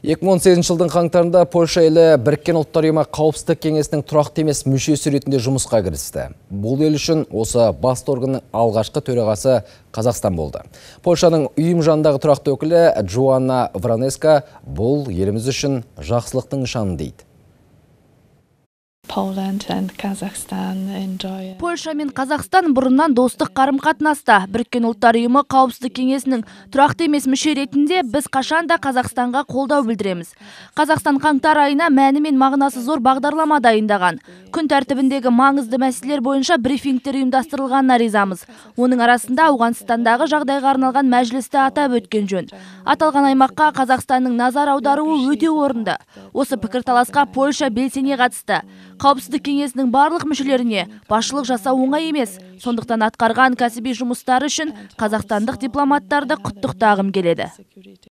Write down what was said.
2018 жылдың қаңтарында Польша елі біркен ұлттар ұйымы қауіпсіздік кеңесінің тұрақты емес мүшесі ретінде жұмысқа кірісті. Бұл ел үшін осы басты органның алғашқы төрағасы Қазақстан болды. Польшаның ұйым жанындағы тұрақты өкілі Джоанна Вранеска бұл еліміз үшін жақсылықтың нышаны дейді польша мен қазақстан бұрыннан достық қарым қатынаста біріккен ұлттар ұйымы қауіпсіздік кеңесінің тұрақты емес мүше ретінде біз қашанда қазақстанға қолдау білдіреміз қазақстан қаңтар айына мәні мен мағынасы зор бағдарлама дайындаған күн тәртібіндегі маңызды мәселелер бойынша брифингтер ұйымдастырылғанына ризамыз оның арасында ауғанстандағы жағдайға арналған мәжілісті атап өткен жөн аталған аймаққа қазақстанның назар аударуы өте орынды осы пікірталасқа польша белсене қатысты қауіпсіздік кеңесінің барлық мүшелеріне басшылық жасау оңай емес сондықтан атқарған кәсіби жұмыстары үшін қазақстандық дипломаттарды құттықтағым келеді